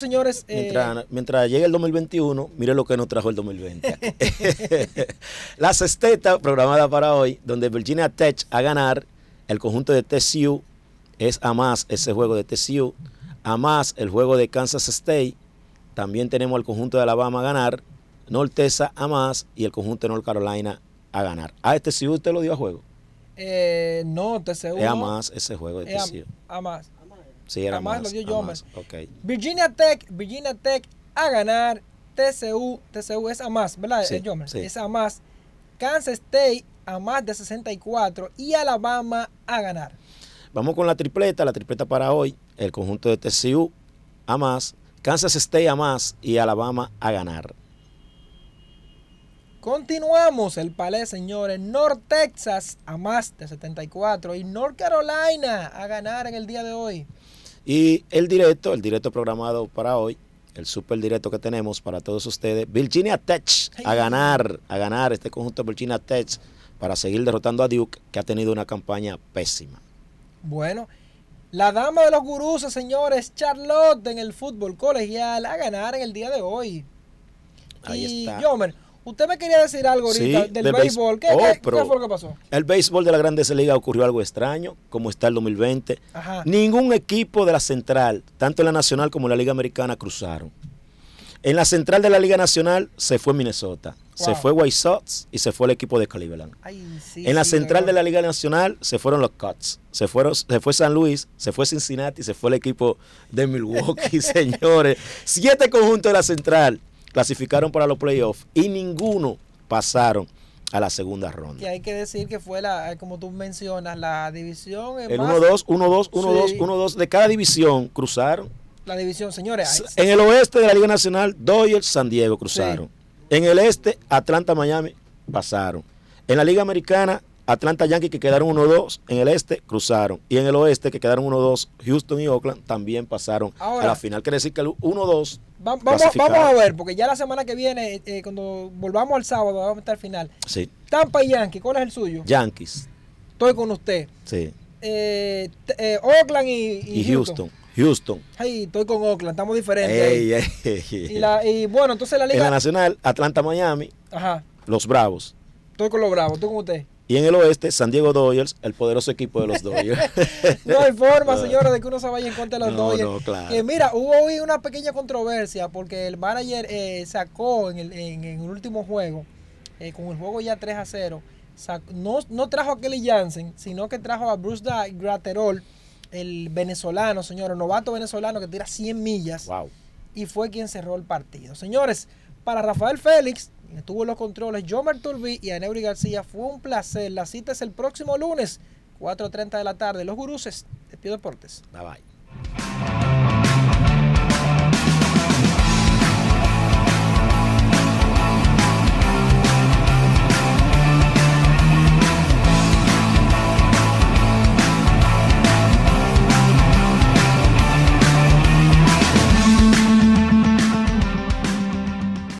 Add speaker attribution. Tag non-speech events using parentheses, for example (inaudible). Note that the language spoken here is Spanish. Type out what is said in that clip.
Speaker 1: Señores, eh,
Speaker 2: mientras, llegue el 2021, mire lo que nos trajo el 2020. la sexteta programada para hoy, donde Virginia Tech a ganar el conjunto de TCU, es a más ese juego de TCU, a más el juego de Kansas State, también tenemos al conjunto de Alabama a ganar, Norteza a más y el conjunto de North Carolina a ganar. ¿A este TCU usted lo dio a juego?
Speaker 1: Eh, no, TCU. Es a más
Speaker 2: ese juego de TCU. a más. Sí, era más,
Speaker 1: Virginia Tech, Virginia Tech a ganar. TCU, TCU es a más, ¿verdad? Eh, es a más. Kansas State a más de 64 y Alabama a ganar.
Speaker 2: Vamos con la tripleta, la tripleta para hoy, el conjunto de TCU a más, Kansas State a más y Alabama a ganar.
Speaker 1: Continuamos el palé, señores. North Texas a más de 74 y North Carolina a ganar en el día de hoy.
Speaker 2: Y el directo, el directo programado para hoy, el super directo que tenemos para todos ustedes, Virginia Tech a ganar, a ganar este conjunto Virginia Tech para seguir derrotando a Duke, que ha tenido una campaña pésima.
Speaker 1: Bueno, la dama de los gurús, señores, Charlotte en el fútbol colegial a ganar en el día de hoy. Ahí y, está. Usted me quería decir algo ahorita del, béisbol. ¿Qué, oh, fue lo que pasó?
Speaker 2: El béisbol de la Grandes liga ocurrió algo extraño, como está el 2020. Ningún equipo de la central, tanto en la nacional como en la Liga Americana, cruzaron. En la central de la Liga Nacional se fue Minnesota, se fue White Sox y se fue el equipo de Cleveland. en la central de la Liga Nacional se fueron los Cuts, se, fueron, se fue San Luis, se fue Cincinnati, se fue el equipo de Milwaukee, (laughs) señores. Siete conjuntos de la central clasificaron para los playoffs y ninguno pasaron a la segunda ronda.
Speaker 1: Y hay que decir que fue la, como tú mencionas, la división. En el 1-2,
Speaker 2: 1-2, 1-2, 1-2 de cada división cruzaron.
Speaker 1: La división, señores. en el oeste de la Liga
Speaker 2: Nacional, Doyle, San Diego cruzaron. En el este, Atlanta, Miami pasaron. En la Liga Americana, Atlanta Yankees que quedaron 1-2 en el este, cruzaron. Y en el oeste que quedaron 1-2, Houston y Oakland también pasaron a la final. Quiere decir que el
Speaker 1: 1-2. vamos, vamos, a ver, porque ya la semana que viene, eh, cuando volvamos al sábado, vamos a estar al final. Sí. Tampa y Yankees, ¿cuál es el suyo? Yankees. Estoy con usted. Sí. Eh, eh, Oakland y, y, Houston. Houston. estoy con Oakland, estamos diferentes. y, y, bueno, entonces la liga. En la
Speaker 2: nacional, Atlanta, Miami. Ajá. Los Bravos.
Speaker 1: Estoy con los Bravos, estoy con usted.
Speaker 2: Y en el oeste, San Diego Dodgers, el poderoso equipo de los (laughs) Dodgers.
Speaker 1: no hay forma, ah. señores, de que uno se vaya en contra de los no, No, mira, hubo hoy una pequeña controversia porque el manager eh, sacó en el, último juego, eh, con el juego ya 3 a 0, no, no trajo a Kelly Jansen, sino que trajo a Bruce Graterol, el venezolano, señor, novato venezolano que tira 100 millas. Wow. Y fue quien cerró el partido. Señores, para Rafael Félix, estuvo tuvo los controles Jomer turbi y Aneuri García. Fue un placer. La cita es el próximo lunes, 4.30 de la tarde. Los guruses, Despido Deportes. Bye bye.